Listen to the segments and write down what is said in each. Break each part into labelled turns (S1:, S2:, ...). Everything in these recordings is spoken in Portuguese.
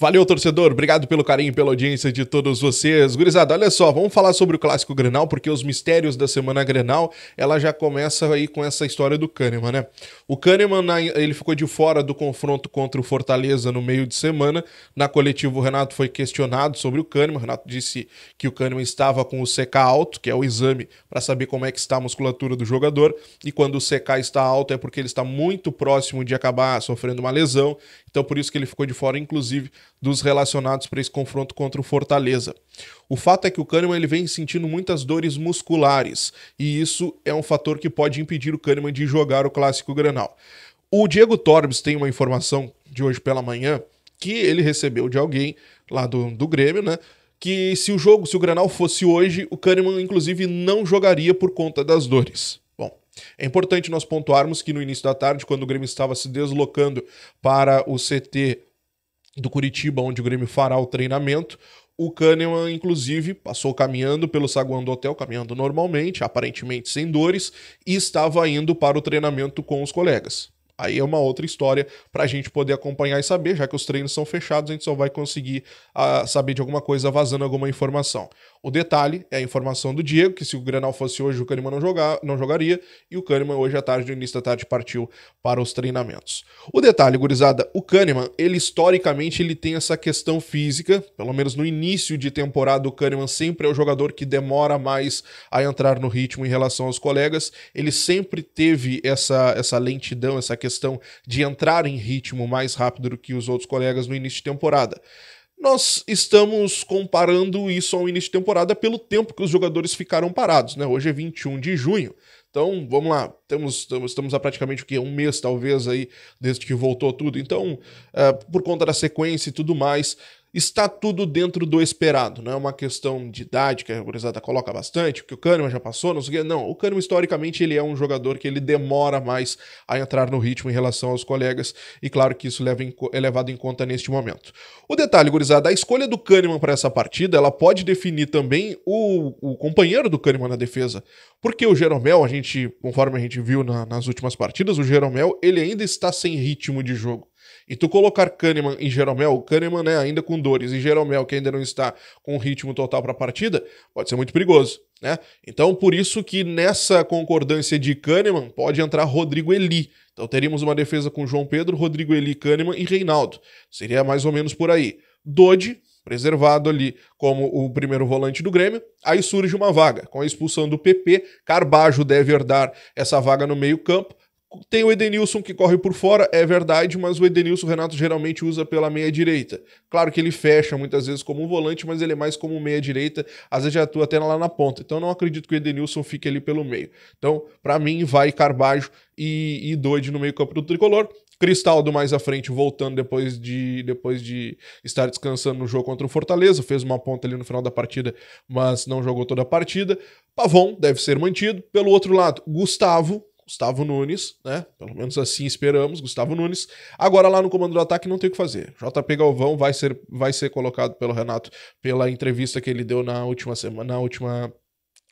S1: Valeu, torcedor. Obrigado pelo carinho, e pela audiência de todos vocês. Gurizada, olha só, vamos falar sobre o clássico Grenal, porque os mistérios da semana Grenal, ela já começa aí com essa história do Kahneman, né? O Kahneman, ele ficou de fora do confronto contra o Fortaleza no meio de semana. Na coletiva, o Renato foi questionado sobre o Kahneman. O Renato disse que o Kahneman estava com o CK alto, que é o exame para saber como é que está a musculatura do jogador, e quando o CK está alto é porque ele está muito próximo de acabar sofrendo uma lesão. Então, por isso que ele ficou de fora, inclusive dos relacionados para esse confronto contra o Fortaleza. O fato é que o Kahneman ele vem sentindo muitas dores musculares e isso é um fator que pode impedir o Kahneman de jogar o Clássico Granal. O Diego Torbes tem uma informação de hoje pela manhã que ele recebeu de alguém lá do, do Grêmio, né? Que se o jogo, se o Granal fosse hoje, o Kahneman inclusive não jogaria por conta das dores. Bom, É importante nós pontuarmos que no início da tarde, quando o Grêmio estava se deslocando para o CT do Curitiba, onde o Grêmio fará o treinamento. O Kahneman, inclusive, passou caminhando pelo saguão do hotel, caminhando normalmente, aparentemente sem dores, e estava indo para o treinamento com os colegas. Aí é uma outra história para a gente poder acompanhar e saber, já que os treinos são fechados, a gente só vai conseguir uh, saber de alguma coisa vazando alguma informação. O detalhe é a informação do Diego, que se o Granal fosse hoje, o Kahneman não, jogar, não jogaria, e o Kahneman hoje à tarde, no início da tarde, partiu para os treinamentos. O detalhe, gurizada, o Kahneman, ele historicamente ele tem essa questão física, pelo menos no início de temporada, o Kahneman sempre é o jogador que demora mais a entrar no ritmo em relação aos colegas, ele sempre teve essa, essa lentidão, essa questão questão de entrar em ritmo mais rápido do que os outros colegas no início de temporada. Nós estamos comparando isso ao início de temporada pelo tempo que os jogadores ficaram parados, né? Hoje é 21 de junho. Então, vamos lá, temos, estamos há praticamente o quê? Um mês, talvez, aí, desde que voltou tudo. Então, uh, por conta da sequência e tudo mais, está tudo dentro do esperado. Não é uma questão de idade, que a gurizada coloca bastante, porque o Kahneman já passou, não sei o quê. Não, o Kahneman, historicamente, ele é um jogador que ele demora mais a entrar no ritmo em relação aos colegas, e claro que isso leva em, é levado em conta neste momento. O detalhe, gurizada, a escolha do Kahneman para essa partida, ela pode definir também o, o companheiro do Kahneman na defesa, porque o Jeromel, a gente, conforme a gente viu na, nas últimas partidas, o Jeromel, ele ainda está sem ritmo de jogo. E tu colocar Kahneman e Jeromel, Kahneman né, ainda com dores e Jeromel que ainda não está com o ritmo total para a partida, pode ser muito perigoso. Né? Então, por isso que nessa concordância de Kahneman pode entrar Rodrigo Eli. Então, teríamos uma defesa com João Pedro, Rodrigo Eli, Kahneman e Reinaldo. Seria mais ou menos por aí. Dodi, preservado ali como o primeiro volante do Grêmio. Aí surge uma vaga. Com a expulsão do PP, Carbajo deve herdar essa vaga no meio-campo. Tem o Edenilson que corre por fora, é verdade, mas o Edenilson o Renato geralmente usa pela meia direita. Claro que ele fecha muitas vezes como um volante, mas ele é mais como meia direita, às vezes já atua até lá na ponta. Então não acredito que o Edenilson fique ali pelo meio. Então, para mim, vai Carbajo e, e Doide no meio-campo do tricolor. Cristaldo mais à frente, voltando depois de, depois de estar descansando no jogo contra o Fortaleza, fez uma ponta ali no final da partida, mas não jogou toda a partida. Pavon deve ser mantido. Pelo outro lado, Gustavo, Gustavo Nunes, né? Pelo menos assim esperamos, Gustavo Nunes. Agora lá no comando do ataque não tem o que fazer. JP Galvão vai ser, vai ser colocado pelo Renato pela entrevista que ele deu na última semana, na última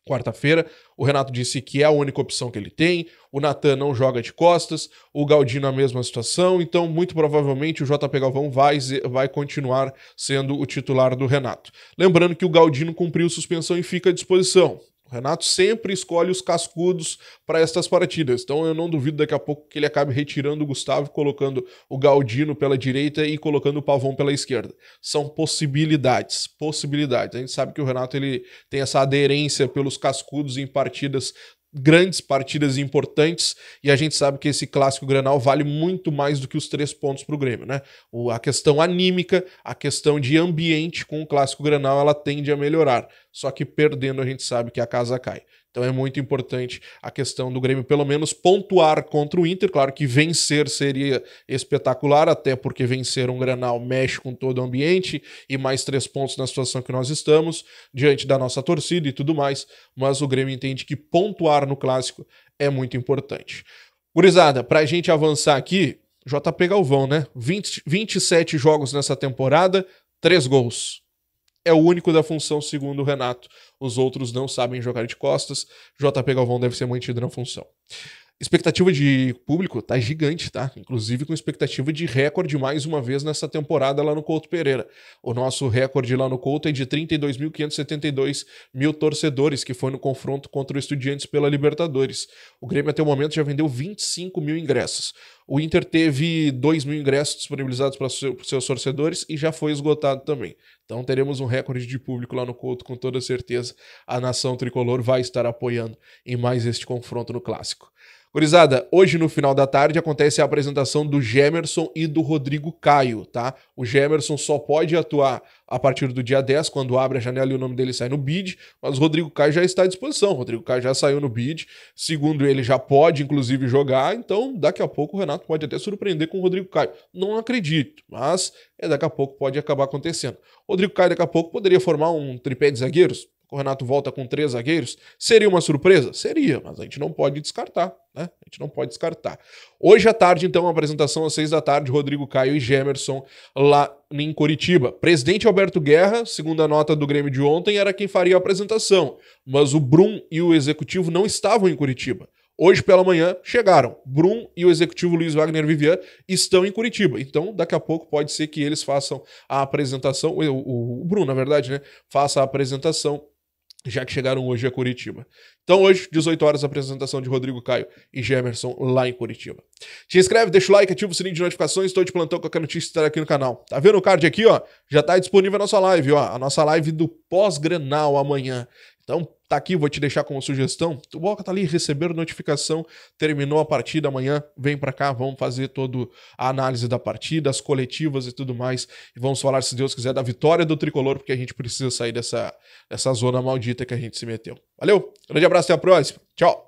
S1: quarta-feira. O Renato disse que é a única opção que ele tem. O Natan não joga de costas, o Galdino a mesma situação, então muito provavelmente o JP Galvão vai, vai continuar sendo o titular do Renato. Lembrando que o Galdino cumpriu suspensão e fica à disposição. O Renato sempre escolhe os cascudos para estas partidas. Então eu não duvido daqui a pouco que ele acabe retirando o Gustavo, colocando o Galdino pela direita e colocando o Pavão pela esquerda. São possibilidades, possibilidades. A gente sabe que o Renato ele tem essa aderência pelos cascudos em partidas grandes partidas importantes e a gente sabe que esse clássico Granal vale muito mais do que os três pontos para o Grêmio, né? O, a questão anímica, a questão de ambiente com o clássico Granal, ela tende a melhorar. Só que perdendo a gente sabe que a casa cai. Então é muito importante a questão do Grêmio, pelo menos, pontuar contra o Inter. Claro que vencer seria espetacular, até porque vencer um granal mexe com todo o ambiente e mais três pontos na situação que nós estamos, diante da nossa torcida e tudo mais. Mas o Grêmio entende que pontuar no clássico é muito importante. Gurizada, para a gente avançar aqui, JP Galvão, né? 20, 27 jogos nessa temporada, três gols. É o único da função, segundo o Renato os outros não sabem jogar de costas. JP Galvão deve ser mantido na função. Expectativa de público tá gigante, tá? Inclusive com expectativa de recorde mais uma vez nessa temporada lá no Couto Pereira. O nosso recorde lá no Couto é de 32.572 mil torcedores, que foi no confronto contra o Estudiantes pela Libertadores. O Grêmio até o momento já vendeu 25 mil ingressos. O Inter teve 2 mil ingressos disponibilizados para seu, seus torcedores e já foi esgotado também. Então teremos um recorde de público lá no Couto, com toda certeza. A nação tricolor vai estar apoiando em mais este confronto no Clássico. Gurizada, hoje no final da tarde acontece a apresentação do Gemerson e do Rodrigo Caio, tá? O Gemerson só pode atuar a partir do dia 10, quando abre a janela e o nome dele sai no bid, mas o Rodrigo Caio já está à disposição. O Rodrigo Caio já saiu no bid, segundo ele já pode inclusive jogar, então daqui a pouco o Renato campeonato pode até surpreender com o Rodrigo Caio. Não acredito, mas é daqui a pouco pode acabar acontecendo. Rodrigo Caio daqui a pouco poderia formar um tripé de zagueiros? o Renato volta com três zagueiros, seria uma surpresa? Seria, mas a gente não pode descartar, né? A gente não pode descartar. Hoje à tarde, então, a apresentação às seis da tarde, Rodrigo Caio e Gemerson lá em Curitiba. Presidente Alberto Guerra, segundo a nota do Grêmio de ontem, era quem faria a apresentação, mas o Brum e o executivo não estavam em Curitiba. Hoje pela manhã chegaram. Brum e o executivo Luiz Wagner Vivian estão em Curitiba. Então, daqui a pouco pode ser que eles façam a apresentação, o, o, o Brum, na verdade, né, faça a apresentação, já que chegaram hoje a Curitiba. Então, hoje, 18 horas, a apresentação de Rodrigo Caio e Gemerson lá em Curitiba. Se inscreve, deixa o like, ativa o sininho de notificações. Estou de plantão com a notícia estar aqui no canal. Tá vendo o card aqui, ó? Já está disponível a nossa live, ó. A nossa live do pós-grenal amanhã. Então tá aqui, vou te deixar como sugestão. O boca tá ali, receber notificação, terminou a partida amanhã, vem para cá, vamos fazer toda a análise da partida, as coletivas e tudo mais. E vamos falar, se Deus quiser, da vitória do tricolor, porque a gente precisa sair dessa, dessa zona maldita que a gente se meteu. Valeu, grande abraço, até a próxima. Tchau.